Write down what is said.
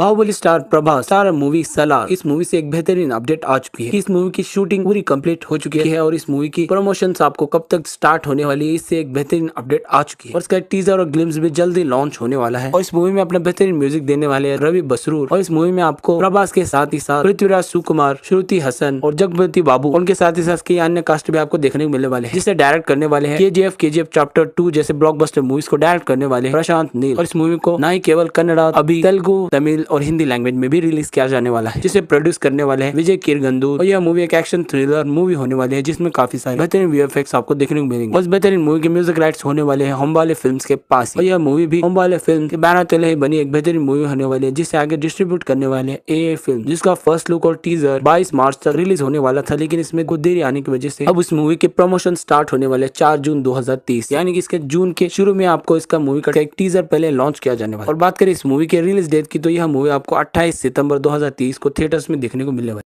Baahubali star Prabhas star movie Salaar इस movie से एक बेहतरीन अपडेट आ चुकी है इस मूवी की शूटिंग पूरी कंप्लीट हो चुकी है और इस मूवी की प्रमोशन आपको कब तक स्टार्ट होने वाली है इससे एक बेहतरीन अपडेट आ चुकी है और इसका टीजर और ग्लिम्स भी जल्दी लॉन्च होने वाला है और इस मूवी में अपना बेहतरीन म्यूजिक देने वाले रवि बसरूर और इस मूवी में आपको प्रभास के साथ ही साथ पृथ्वीराज सुकुमार श्रुति हसन और जगपति बाबू उनके साथ ही साथ कई अन्य कास्ट भी आपको देखने को मिलने वाले हैं जिसे डायरेक्ट करने वाले हैं के जी एफ के जी एफ चैप्टर टू जैसे ब्लॉकबस्टर मूवीज को डायरेक्ट करने वाले प्रशांत नील और इस मूवी को न ही केवल कन्नड़ा अभी तेलुगु तमिल और हिंदी लैंग्वेज में भी रिलीज किया जाने वाला है जिसे प्रोड्यूस करने वाले हैं विजय किरगंदू और यह मूवी एक एक्शन थ्रिलर मूवी होने वाली है जिसमें काफी सारे बेहतरीन वी आपको देखने को मिलेंगे उस बेहतरीन मूवी के म्यूजिक राइट्स होने वाले हैं वाले फिल्म के पास और यह मूवी भी वाले फिल्म के बैनर तले ही बनी एक बेहतरीन मूवी होने वाली है जिसे आगे डिस्ट्रीब्यूट करने वाले ए फिल्म जिसका फर्स्ट लुक और टीजर बाईस मार्च तक रिलीज होने वाला था लेकिन इसमें कुछ देरी आने की वजह से अब उस मूवी के प्रमोशन स्टार्ट होने वाले चार जून दो यानी कि इसके जून के शुरू में आपको इसका मूवी का एक टीजर पहले लॉन्च किया जाने वाला और बात करें इस मूवी के रिलीज डेट की तो यह मूवी आपको 28 सितंबर 2023 को थिएटर्स में देखने को मिलने वाली